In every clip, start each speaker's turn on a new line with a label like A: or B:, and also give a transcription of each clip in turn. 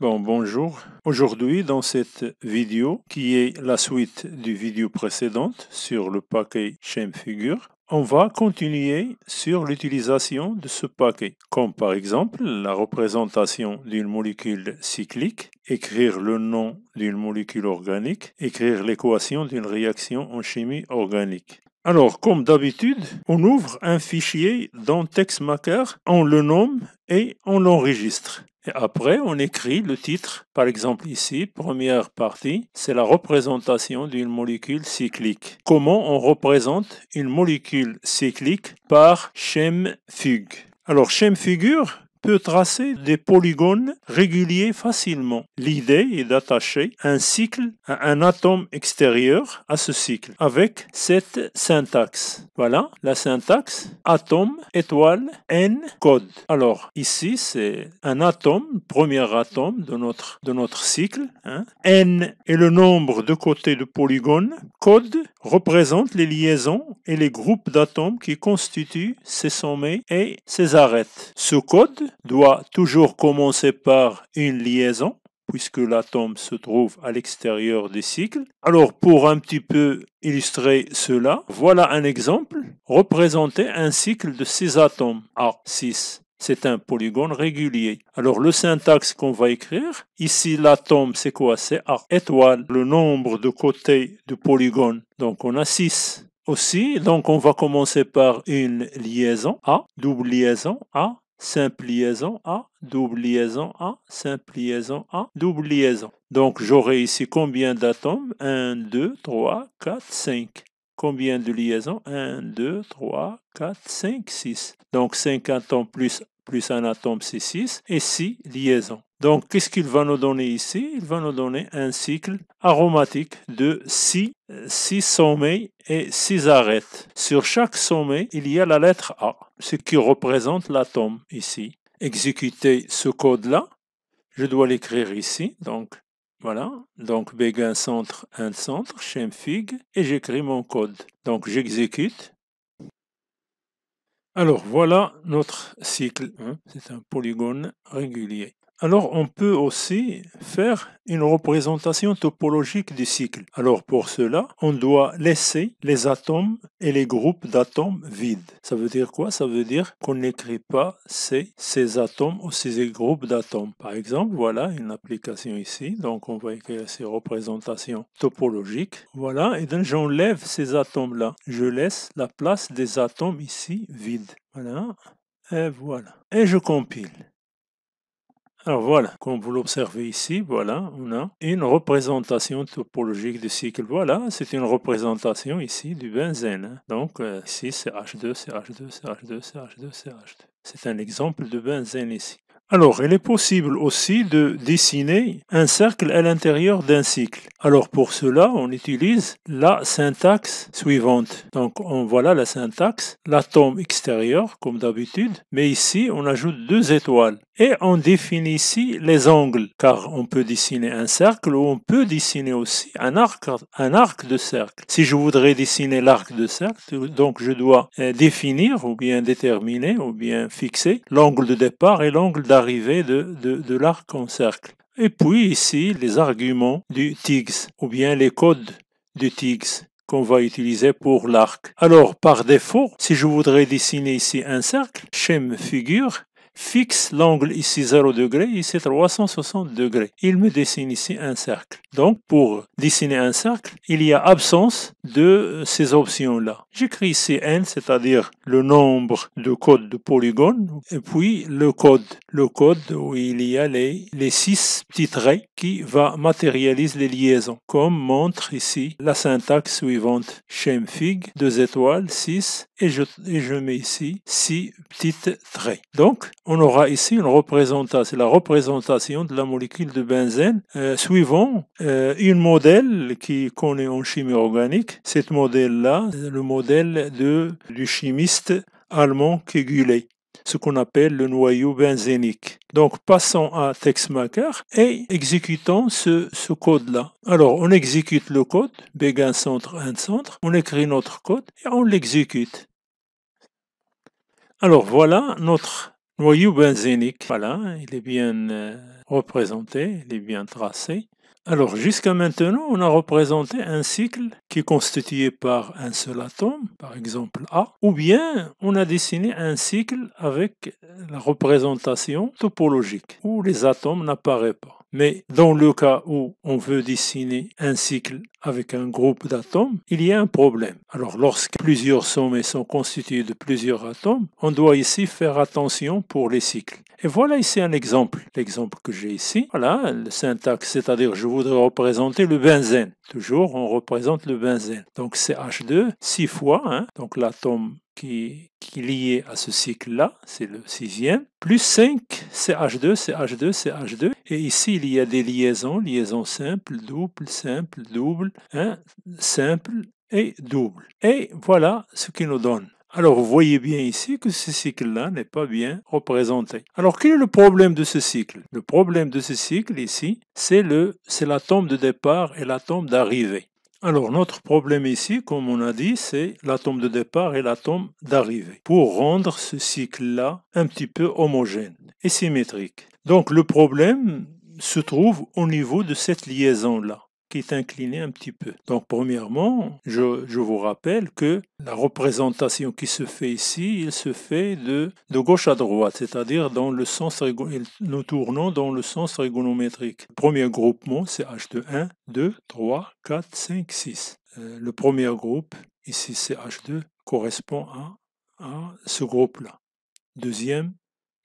A: bonjour. Aujourd'hui, dans cette vidéo, qui est la suite du vidéo précédente sur le paquet ChemFigure, on va continuer sur l'utilisation de ce paquet, comme par exemple la représentation d'une molécule cyclique, écrire le nom d'une molécule organique, écrire l'équation d'une réaction en chimie organique. Alors, comme d'habitude, on ouvre un fichier dans TextMaker, on le nomme et on l'enregistre après, on écrit le titre. Par exemple, ici, première partie, c'est la représentation d'une molécule cyclique. Comment on représente une molécule cyclique par schéma fugue Alors, schéma figure, peut tracer des polygones réguliers facilement. L'idée est d'attacher un cycle à un atome extérieur à ce cycle avec cette syntaxe. Voilà la syntaxe atome, étoile, n, code. Alors ici c'est un atome, premier atome de notre, de notre cycle. Hein. N est le nombre de côtés de polygone. Code représente les liaisons et les groupes d'atomes qui constituent ces sommets et ses arêtes. Ce code doit toujours commencer par une liaison, puisque l'atome se trouve à l'extérieur des cycles. Alors pour un petit peu illustrer cela, voilà un exemple. Représenter un cycle de 6 atomes A6. Ah, c'est un polygone régulier. Alors le syntaxe qu'on va écrire, ici l'atome c'est quoi C'est A étoile, le nombre de côtés du polygone. Donc on a 6 aussi. Donc on va commencer par une liaison A, double liaison A, simple liaison A, double liaison A, simple liaison A, double liaison. Donc j'aurai ici combien d'atomes 1, 2, 3, 4, 5. Combien de liaisons 1, 2, 3, 4, 5, 6. Donc 5 atomes plus plus un atome C6 et 6 liaison. Donc, qu'est-ce qu'il va nous donner ici Il va nous donner un cycle aromatique de 6, 6 sommets et 6 arêtes. Sur chaque sommet, il y a la lettre A, ce qui représente l'atome ici. Exécuter ce code-là, je dois l'écrire ici. Donc, voilà. Donc, begin centre, un centre, Chemfig, et j'écris mon code. Donc, j'exécute. Alors voilà notre cycle. Hein. C'est un polygone régulier. Alors on peut aussi faire une représentation topologique du cycle. Alors pour cela, on doit laisser les atomes et les groupes d'atomes vides. Ça veut dire quoi Ça veut dire qu'on n'écrit pas ces, atomes ou ces groupes d'atomes. Par exemple, voilà une application ici. Donc on va écrire ces représentations topologiques. Voilà, et donc j'enlève ces atomes-là. Je laisse la place des atomes ici vides. Voilà, et voilà. Et je compile. Alors voilà, comme vous l'observez ici, voilà, on a une représentation topologique du cycle. Voilà, c'est une représentation ici du benzène. Donc euh, ici, c'est H2, c'est h 2 c'est h 2 h 2 h 2 C'est un exemple de benzène ici. Alors, il est possible aussi de dessiner un cercle à l'intérieur d'un cycle. Alors, pour cela, on utilise la syntaxe suivante. Donc, on, voilà la syntaxe, l'atome extérieur, comme d'habitude, mais ici, on ajoute deux étoiles. Et on définit ici les angles, car on peut dessiner un cercle ou on peut dessiner aussi un arc, un arc de cercle. Si je voudrais dessiner l'arc de cercle, donc je dois euh, définir ou bien déterminer ou bien fixer l'angle de départ et l'angle d'arrivée de, l'arc en cercle. Et puis ici, les arguments du TIGS ou bien les codes du TIGS qu'on va utiliser pour l'arc. Alors, par défaut, si je voudrais dessiner ici un cercle, schéma figure, fixe l'angle ici 0 degré, ici 360 degrés. Il me dessine ici un cercle. Donc, pour dessiner un cercle, il y a absence de euh, ces options-là. J'écris ici n, c'est-à-dire le nombre de codes de polygone, et puis le code. Le code où il y a les, 6 six petits traits qui va matérialiser les liaisons, comme montre ici la syntaxe suivante. fig, 2 étoiles, 6, et je, mets ici six petits traits. Donc, on aura ici la représentation de la molécule de benzène euh, suivant euh, un modèle qui connaît en chimie organique. Cette modèle-là, euh, le modèle de, du chimiste allemand Kegulé ce qu'on appelle le noyau benzénique. Donc passons à TexMaker et exécutons ce, code-là. Alors on exécute le code, Begin centre, centre, on écrit notre code et on l'exécute. Alors voilà notre noyau benzénique, voilà, il est bien euh, représenté, il est bien tracé. Alors jusqu'à maintenant, on a représenté un cycle qui est constitué par un seul atome, par exemple A, ou bien on a dessiné un cycle avec la représentation topologique, où les atomes n'apparaissent pas. Mais dans le cas où on veut dessiner un cycle avec un groupe d'atomes, il y a un problème. Alors lorsque plusieurs sommets sont constitués de plusieurs atomes, on doit ici faire attention pour les cycles. Et voilà ici un exemple. L'exemple que j'ai ici, voilà le syntaxe, c'est-à-dire je voudrais représenter le benzène. Toujours, on représente le benzène. Donc c'est H2 6 fois, hein. donc l'atome qui, est lié à ce cycle-là, c'est le sixième, plus 5, h 2 c'est h 2 c'est h 2 Et ici, il y a des liaisons, liaisons simples, doubles, simples, doubles, hein, simples et double. Et voilà ce qu'il nous donne. Alors, vous voyez bien ici que ce cycle-là n'est pas bien représenté. Alors, quel est le problème de ce cycle Le problème de ce cycle, ici, c'est la tombe de départ et la tombe d'arrivée. Alors notre problème ici, comme on a dit, c'est l'atome de départ et l'atome d'arrivée, pour rendre ce cycle-là un petit peu homogène et symétrique. Donc le problème se trouve au niveau de cette liaison-là qui est incliné un petit peu. Donc premièrement, je, je, vous rappelle que la représentation qui se fait ici, il se fait de, de gauche à droite, c'est-à-dire dans le sens nous tournons dans le sens trigonométrique. premier groupement, c'est H2 1, 2, 3, 4, 5, 6. le premier groupe, ici c'est H2, correspond à, à ce groupe-là. Deuxième,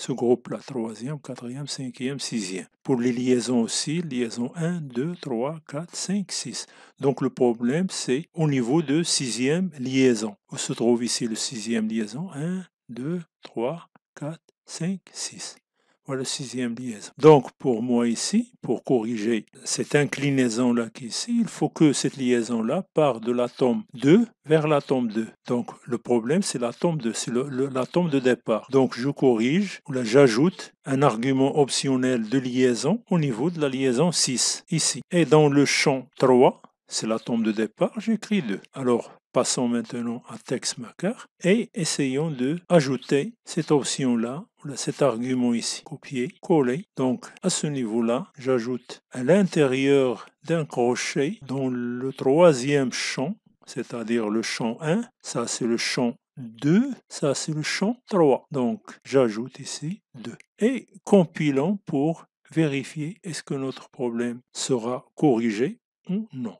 A: ce groupe-là, troisième, quatrième, cinquième, sixième. Pour les liaisons aussi, liaison 1, 2, 3, 4, 5, 6. Donc le problème, c'est au niveau de sixième liaison. On se trouve ici le sixième liaison 1, 2, 3, 4, 5, 6 le sixième liaison. Donc pour moi ici, pour corriger cette inclinaison-là ici, il faut que cette liaison-là part de l'atome 2 vers l'atome 2. Donc le problème c'est l'atome 2, c'est l'atome de départ. Donc je corrige, ou là j'ajoute un argument optionnel de liaison au niveau de la liaison 6 ici. Et dans le champ 3, c'est l'atome de départ, j'écris 2. Alors Passons maintenant à TextMaker et essayons de ajouter cette option-là, cet argument ici, copier, coller. Donc à ce niveau-là, j'ajoute à l'intérieur d'un crochet dans le troisième champ, c'est-à-dire le champ 1, ça c'est le champ 2, ça c'est le champ 3. Donc j'ajoute ici 2. Et compilons pour vérifier est-ce que notre problème sera corrigé ou non.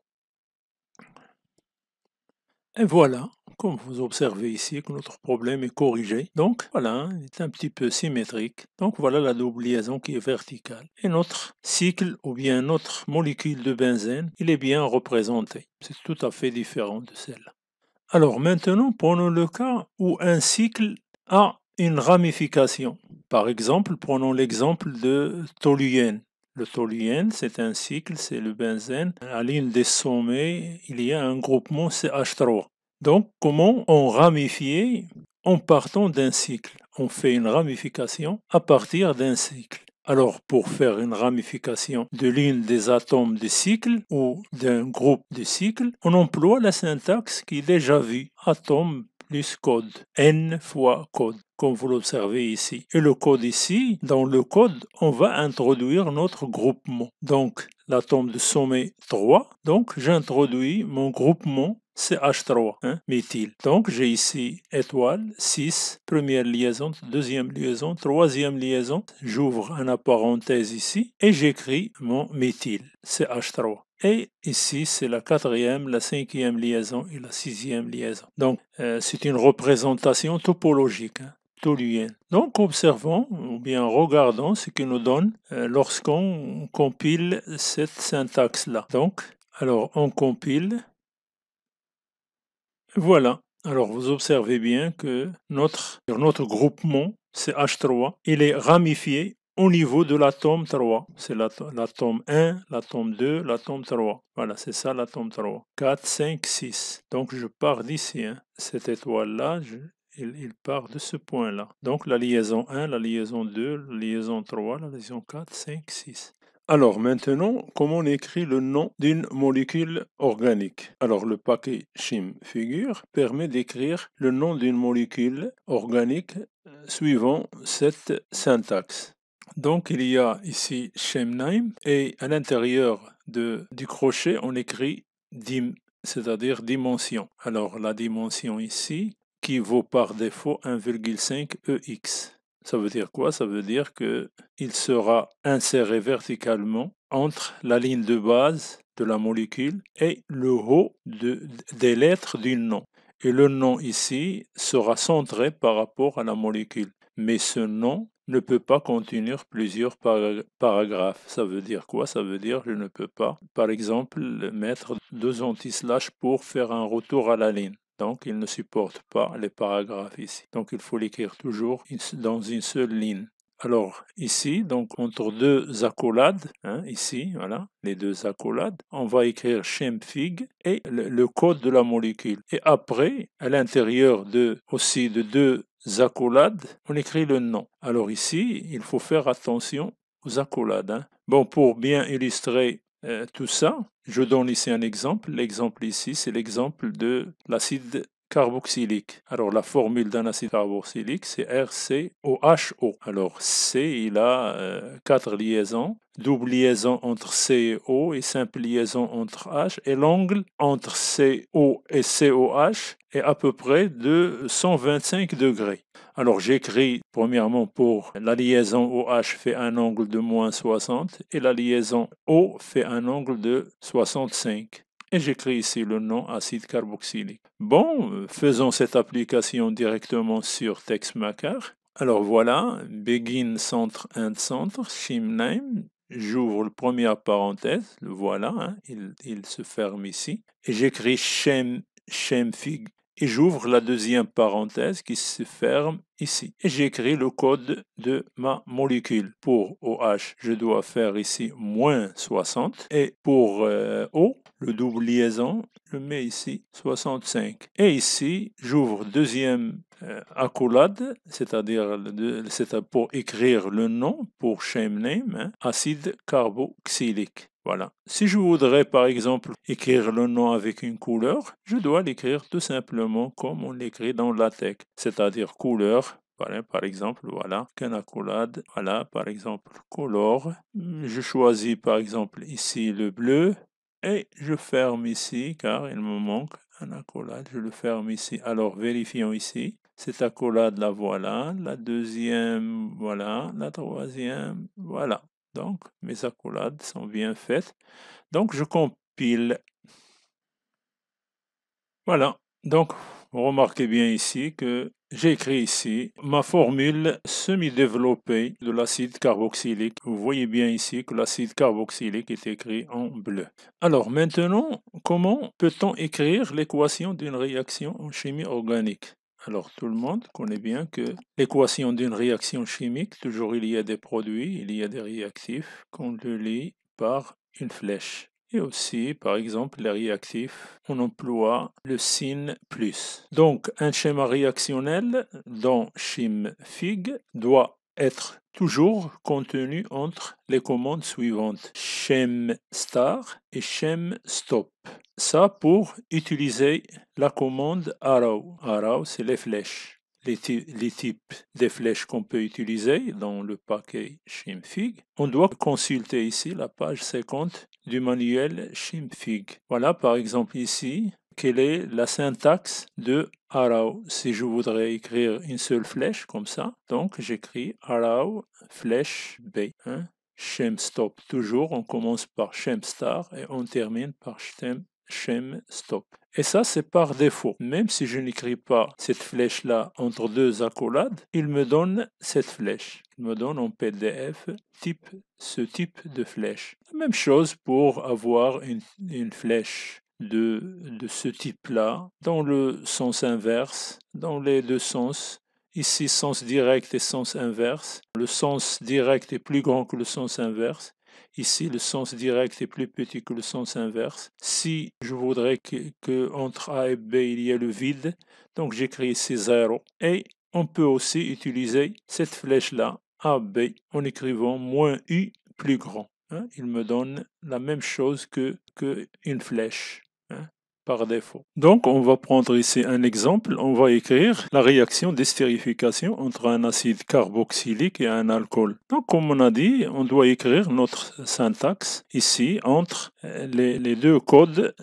A: Et voilà, comme vous observez ici, que notre problème est corrigé. Donc voilà, il est un petit peu symétrique. Donc voilà la double liaison qui est verticale. Et notre cycle ou bien notre molécule de benzène, il est bien représenté. C'est tout à fait différent de celle-là. Alors maintenant, prenons le cas où un cycle a une ramification. Par exemple, prenons l'exemple de toluène. Le toluène, c'est un cycle, c'est le benzène. À l'une des sommets, il y a un groupement CH3. Donc, comment on ramifie en partant d'un cycle On fait une ramification à partir d'un cycle. Alors, pour faire une ramification de l'une des atomes du cycle ou d'un groupe de cycle, on emploie la syntaxe qui est déjà vue, atome plus code, n fois code comme vous l'observez ici. Et le code ici, dans le code, on va introduire notre groupement. Donc, la tombe de sommet 3, donc j'introduis mon groupement CH3, méthyl. méthyle. Donc j'ai ici étoile, 6, première liaison, deuxième liaison, troisième liaison. J'ouvre un parenthèse ici et j'écris mon méthyl, CH3. Et ici, c'est la quatrième, la cinquième liaison et la sixième liaison. Donc, euh, c'est une représentation topologique. Hein. Donc observons ou bien regardons ce que nous donne euh, lorsqu'on compile cette syntaxe-là. Donc, alors on compile. Voilà. Alors vous observez bien que notre, groupement, c'est H3, il est ramifié au niveau de l'atome 3. C'est l'atome 1, l'atome 2, l'atome 3. Voilà, c'est ça l'atome 3. 4, 5, 6. Donc je pars d'ici. Hein. Cette étoile-là, je il, part de ce point-là. Donc la liaison 1, la liaison 2, la liaison 3, la liaison 4, 5, 6. Alors maintenant, comment on écrit le nom d'une molécule organique Alors le paquet chim figure permet d'écrire le nom d'une molécule organique euh, suivant cette syntaxe. Donc il y a ici ShimNime et à l'intérieur du crochet on écrit dim, c'est-à-dire dimension. Alors la dimension ici qui vaut par défaut 1,5 EX. Ça veut dire quoi Ça veut dire qu'il sera inséré verticalement entre la ligne de base de la molécule et le haut de, des lettres du nom. Et le nom ici sera centré par rapport à la molécule. Mais ce nom ne peut pas contenir plusieurs paragraphes. Ça veut dire quoi Ça veut dire je ne peux pas, par exemple, mettre deux anti-slash pour faire un retour à la ligne. Donc, il ne supporte pas les paragraphes ici. Donc, il faut l'écrire toujours dans une seule ligne. Alors ici, donc entre deux accolades, hein, ici, voilà, les deux accolades, on va écrire chemfig et le, code de la molécule. Et après, à l'intérieur de aussi de deux accolades, on écrit le nom. Alors ici, il faut faire attention aux accolades. Hein. Bon, pour bien illustrer euh, tout ça. Je donne ici un exemple. L'exemple ici, c'est l'exemple de l'acide carboxylique. Alors la formule d'un acide carboxylique, c'est RCOHO. Alors C, il a euh, quatre liaisons, double liaison entre C et O et simple liaison entre H, et l'angle entre CO et COH est à peu près de 125 degrés. Alors j'écris premièrement pour la liaison OH fait un angle de moins 60 et la liaison O fait un angle de 65 et j'écris ici le nom acide carboxylique. Bon, faisons cette application directement sur TextMaker. Alors voilà, begin centre end, centre, name ». j'ouvre le premier parenthèse, le voilà, hein, il, se ferme ici, et j'écris shim, fig » et j'ouvre la deuxième parenthèse qui se ferme ici. Et j'écris le code de ma molécule. Pour OH, je dois faire ici moins 60. Et pour euh, O, le double liaison, je mets ici 65. Et ici, j'ouvre deuxième euh, accolade, c'est-à-dire pour écrire le nom, pour shame name, hein, acide carboxylique. Voilà. Si je voudrais par exemple écrire le nom avec une couleur, je dois l'écrire tout simplement comme on l'écrit dans la tech, c'est-à-dire couleur. Par exemple, voilà, accolade, voilà, par exemple, color. Je choisis par exemple ici le bleu et je ferme ici car il me manque un accolade. Je le ferme ici. Alors, vérifions ici. Cette accolade, la voilà. La deuxième, voilà. La troisième, voilà. Donc, mes accolades sont bien faites. Donc, je compile. Voilà. Donc, vous remarquez bien ici que j'ai écrit ici ma formule semi-développée de l'acide carboxylique. Vous voyez bien ici que l'acide carboxylique est écrit en bleu. Alors maintenant, comment peut-on écrire l'équation d'une réaction en chimie organique alors tout le monde connaît bien que l'équation d'une réaction chimique, toujours il y a des produits, il y a des réactifs qu'on le lit par une flèche. Et aussi, par exemple, les réactifs, on emploie le signe plus. Donc, un schéma réactionnel dans fig doit être toujours contenu entre les commandes suivantes shem star et shem stop. Ça pour utiliser la commande arrow. Arrow, c'est les flèches. Les, types de flèches qu'on peut utiliser dans le paquet shimfig On doit consulter ici la page 50 du manuel shimfig Voilà par exemple ici quelle est la syntaxe de arrow. Si je voudrais écrire une seule flèche comme ça, donc j'écris arrow flèche B. Hein? Shem stop. Toujours, on commence par shem star et on termine par shem, stop. Et ça, c'est par défaut. Même si je n'écris pas cette flèche-là entre deux accolades, il me donne cette flèche. Il me donne en PDF type, ce type de flèche. La même chose pour avoir une flèche de, ce type-là, dans le sens inverse, dans les deux sens. Ici, sens direct et sens inverse. Le sens direct est plus grand que le sens inverse. Ici, le sens direct est plus petit que le sens inverse. Si je voudrais que, entre A et B, il y ait le vide, donc j'écris ici 0. Et on peut aussi utiliser cette flèche-là, AB, en écrivant moins U plus grand. Hein. il me donne la même chose que, que une flèche défaut. Donc, on va prendre ici un exemple. On va écrire la réaction d'estérification entre un acide carboxylique et un alcool. Donc, comme on a dit, on doit écrire notre syntaxe ici entre les, deux codes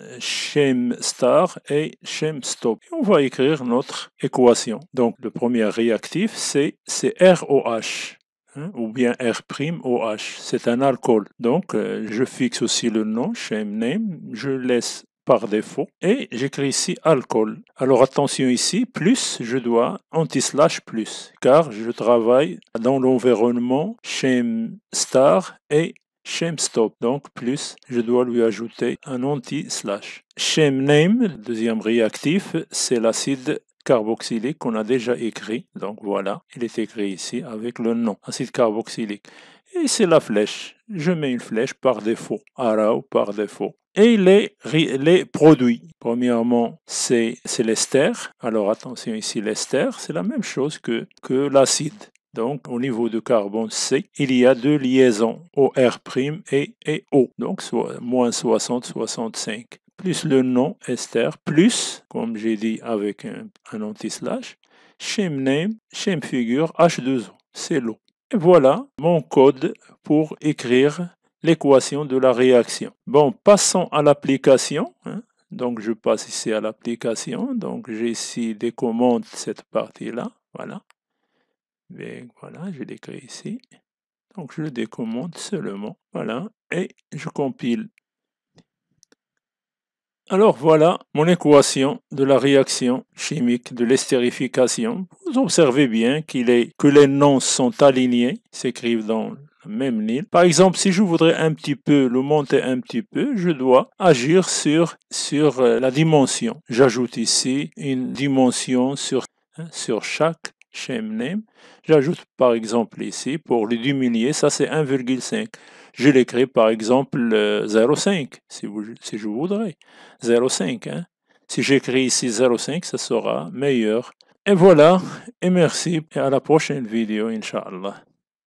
A: star et ChemStop. stop. on va écrire notre équation. Donc, le premier réactif, c'est ROH hein, ou bien R'OH. C'est un alcool. Donc, euh, je fixe aussi le nom, shame name. Je laisse par défaut. Et j'écris ici alcool. Alors attention ici, plus je dois anti-slash plus, car je travaille dans l'environnement Shame Star et Shame Stop. Donc plus, je dois lui ajouter un anti-slash. Shame Name, deuxième réactif, c'est l'acide carboxylique qu'on a déjà écrit. Donc voilà, il est écrit ici avec le nom, acide carboxylique. Et c'est la flèche. Je mets une flèche par défaut, arao par défaut. Et les, les produits. Premièrement, c'est l'ester. Alors attention ici, l'ester, c'est la même chose que, que l'acide. Donc, au niveau du carbone C, il y a deux liaisons, OR' et, et O, donc soit moins 60, 65 plus le nom Esther, plus, comme j'ai dit avec un, anti-slash, shame name, figure, H2O. C'est l'eau. Et voilà mon code pour écrire l'équation de la réaction. Bon, passons à l'application. Hein. Donc, je passe ici à l'application. Donc, j'ai ici des commandes, cette partie-là. Voilà. Et ben, voilà, je l'écris ici. Donc, je décommande seulement. Voilà. Et je compile alors voilà mon équation de la réaction chimique de l'estérification. Vous observez bien qu'il est, que les noms sont alignés, s'écrivent dans le même ligne. Par exemple, si je voudrais un petit peu le monter un petit peu, je dois agir sur, sur euh, la dimension. J'ajoute ici une dimension sur, hein, sur chaque chaîne J'ajoute par exemple ici, pour le diminuer, ça c'est 1,5. Je l'écris par exemple 0,5, euh, si, si je voudrais. 0,5. Hein. Si j'écris ici 0,5, ça sera meilleur. Et voilà, et merci, et à la prochaine vidéo, Inch'Allah.